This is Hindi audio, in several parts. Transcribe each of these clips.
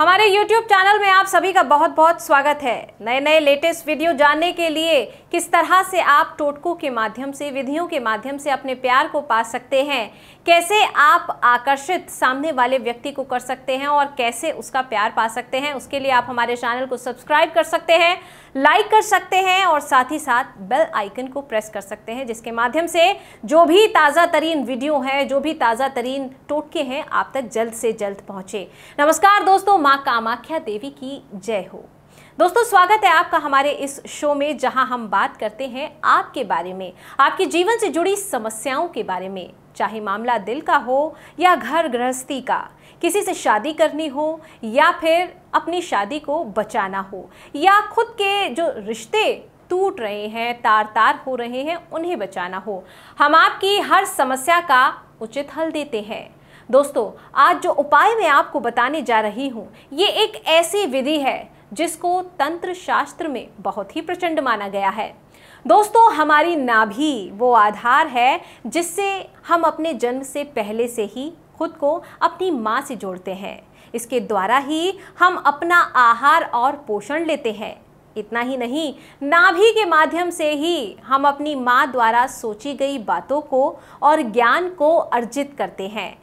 हमारे YouTube चैनल में आप सभी का बहुत बहुत स्वागत है नए नए लेटेस्ट वीडियो जानने के लिए किस तरह से आप टोटकों के माध्यम से विधियों के माध्यम से अपने प्यार को पा सकते हैं कैसे आप आकर्षित सामने वाले व्यक्ति को कर सकते हैं और कैसे उसका प्यार पा सकते हैं उसके लिए आप हमारे चैनल को सब्सक्राइब कर सकते हैं लाइक कर सकते हैं और साथ ही साथ बेल आइकन को प्रेस कर सकते हैं जिसके माध्यम से जो भी ताज़ा तरीन वीडियो है जो भी ताज़ा तरीन टोटके हैं आप तक जल्द से जल्द पहुँचे नमस्कार दोस्तों माँ कामाख्या देवी की जय हो दोस्तों स्वागत है आपका हमारे इस शो में जहां हम बात करते हैं आपके बारे में आपके जीवन से जुड़ी समस्याओं के बारे में चाहे मामला दिल का हो या घर गृहस्थी का किसी से शादी करनी हो या फिर अपनी शादी को बचाना हो या खुद के जो रिश्ते टूट रहे हैं तार तार हो रहे हैं उन्हें बचाना हो हम आपकी हर समस्या का उचित हल देते हैं दोस्तों आज जो उपाय मैं आपको बताने जा रही हूँ ये एक ऐसी विधि है जिसको तंत्र शास्त्र में बहुत ही प्रचंड माना गया है दोस्तों हमारी नाभि वो आधार है जिससे हम अपने जन्म से पहले से ही खुद को अपनी माँ से जोड़ते हैं इसके द्वारा ही हम अपना आहार और पोषण लेते हैं इतना ही नहीं नाभि के माध्यम से ही हम अपनी माँ द्वारा सोची गई बातों को और ज्ञान को अर्जित करते हैं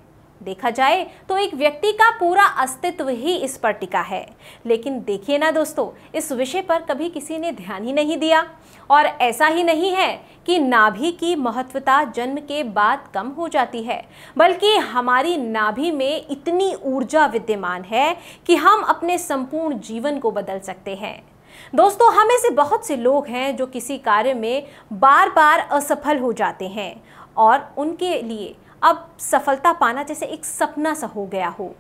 देखा जाए तो एक व्यक्ति का पूरा अस्तित्व ही इस पर टिका है लेकिन देखिए ना दोस्तों इस विषय पर कभी किसी ने ध्यान ही नहीं दिया और ऐसा ही नहीं है कि नाभि की महत्वता जन्म के बाद कम हो जाती है बल्कि हमारी नाभि में इतनी ऊर्जा विद्यमान है कि हम अपने संपूर्ण जीवन को बदल सकते हैं दोस्तों हमें से बहुत से लोग हैं जो किसी कार्य में बार बार असफल हो जाते हैं और उनके लिए अब सफलता पाना जैसे एक सपना सा हो गया हो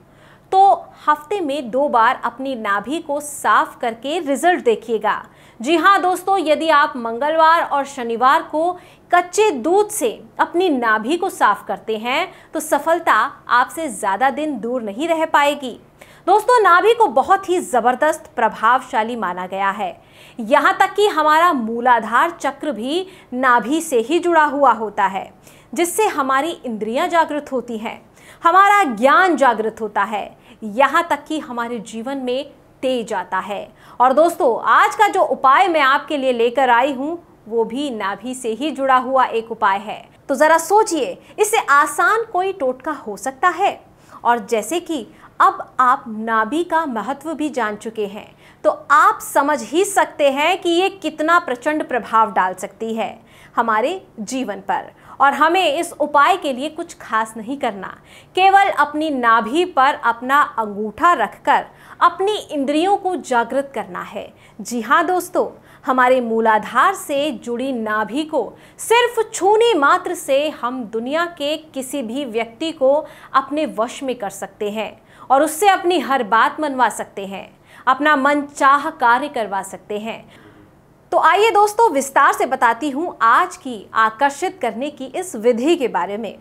तो हफ्ते में दो बार अपनी नाभि को साफ करके रिजल्ट देखिएगा जी हाँ दोस्तों यदि आप मंगलवार और शनिवार को कच्चे दूध से अपनी नाभि को साफ करते हैं तो सफलता आपसे ज़्यादा दिन दूर नहीं रह पाएगी दोस्तों नाभि को बहुत ही ज़बरदस्त प्रभावशाली माना गया है यहाँ तक कि हमारा मूलाधार चक्र भी नाभि से ही जुड़ा हुआ होता है जिससे हमारी इंद्रियां जागृत होती हैं हमारा ज्ञान जागृत होता है यहाँ तक कि हमारे जीवन में तेज आता है और दोस्तों आज का जो उपाय मैं आपके लिए लेकर आई हूँ वो भी नाभि से ही जुड़ा हुआ एक उपाय है तो ज़रा सोचिए इससे आसान कोई टोटका हो सकता है और जैसे कि अब आप नाभि का महत्व भी जान चुके हैं तो आप समझ ही सकते हैं कि ये कितना प्रचंड प्रभाव डाल सकती है हमारे जीवन पर और हमें इस उपाय के लिए कुछ खास नहीं करना केवल अपनी नाभि पर अपना अंगूठा रखकर अपनी इंद्रियों को जागृत करना है जी हाँ दोस्तों हमारे मूलाधार से जुड़ी नाभि को सिर्फ छूने मात्र से हम दुनिया के किसी भी व्यक्ति को अपने वश में कर सकते हैं और उससे अपनी हर बात मनवा सकते हैं अपना मन चाह कार्य करवा सकते हैं तो आइए दोस्तों विस्तार से बताती हूँ आज की आकर्षित करने की इस विधि के बारे में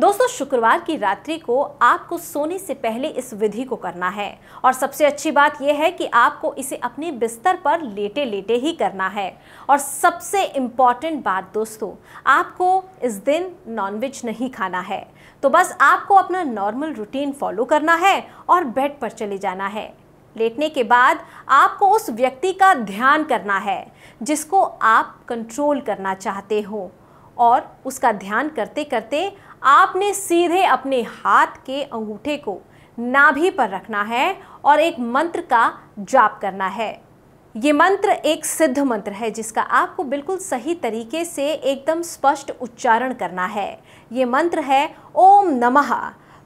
दोस्तों शुक्रवार की रात्रि को आपको सोने से पहले इस विधि को करना है और सबसे अच्छी बात यह है कि आपको इसे अपने बिस्तर पर लेटे लेटे ही करना है और सबसे इम्पॉर्टेंट बात दोस्तों आपको इस दिन नॉनवेज नहीं खाना है तो बस आपको अपना नॉर्मल रूटीन फॉलो करना है और बेड पर चले जाना है लेटने के बाद आपको उस व्यक्ति का ध्यान करना है जिसको आप कंट्रोल करना चाहते हो और उसका ध्यान करते करते आपने सीधे अपने हाथ के अंगूठे को नाभि पर रखना है और एक मंत्र का जाप करना है ये मंत्र एक सिद्ध मंत्र है जिसका आपको बिल्कुल सही तरीके से एकदम स्पष्ट उच्चारण करना है ये मंत्र है ओम नमः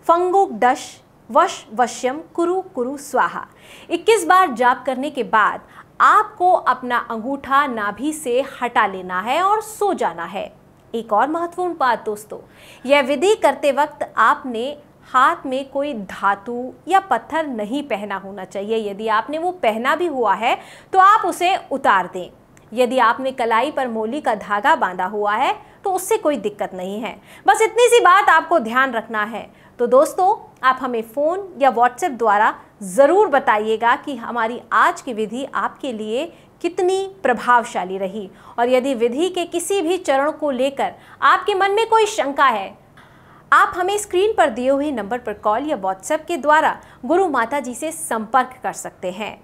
फंगुक डश वश वश्यम कुरु कुरु स्वाहा 21 बार जाप करने के बाद आपको अपना अंगूठा नाभि से हटा लेना है और सो जाना है एक और महत्वपूर्ण बात दोस्तों यह विधि करते वक्त आपने हाथ में कोई धातु या पत्थर नहीं पहना होना चाहिए यदि आपने वो पहना भी हुआ है तो आप उसे उतार दें यदि आपने कलाई पर मोली का धागा बांधा हुआ है तो उससे कोई दिक्कत नहीं है बस इतनी सी बात आपको ध्यान रखना है तो दोस्तों आप हमें फ़ोन या व्हाट्सएप द्वारा ज़रूर बताइएगा कि हमारी आज की विधि आपके लिए कितनी प्रभावशाली रही और यदि विधि के किसी भी चरण को लेकर आपके मन में कोई शंका है आप हमें स्क्रीन पर दिए हुए नंबर पर कॉल या व्हाट्सएप के द्वारा गुरु माता जी से संपर्क कर सकते हैं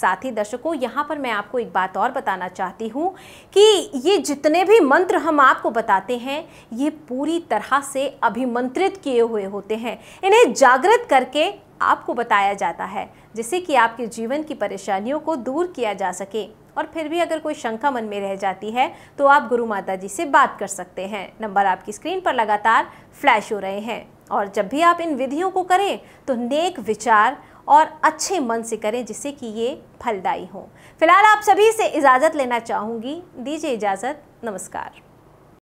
साथ ही दर्शकों यहाँ पर मैं आपको एक बात और बताना चाहती हूँ कि ये जितने भी मंत्र हम आपको बताते हैं ये पूरी तरह से अभिमंत्रित किए हुए होते हैं इन्हें जागृत करके आपको बताया जाता है जिससे कि आपके जीवन की परेशानियों को दूर किया जा सके और फिर भी अगर कोई शंका मन में रह जाती है तो आप गुरु माता जी से बात कर सकते हैं नंबर आपकी स्क्रीन पर लगातार फ्लैश हो रहे हैं और जब भी आप इन विधियों को करें तो नेक विचार और अच्छे मन से करें जिससे कि ये फलदायी हो फिलहाल आप सभी से इजाज़त लेना चाहूँगी दीजिए इजाज़त नमस्कार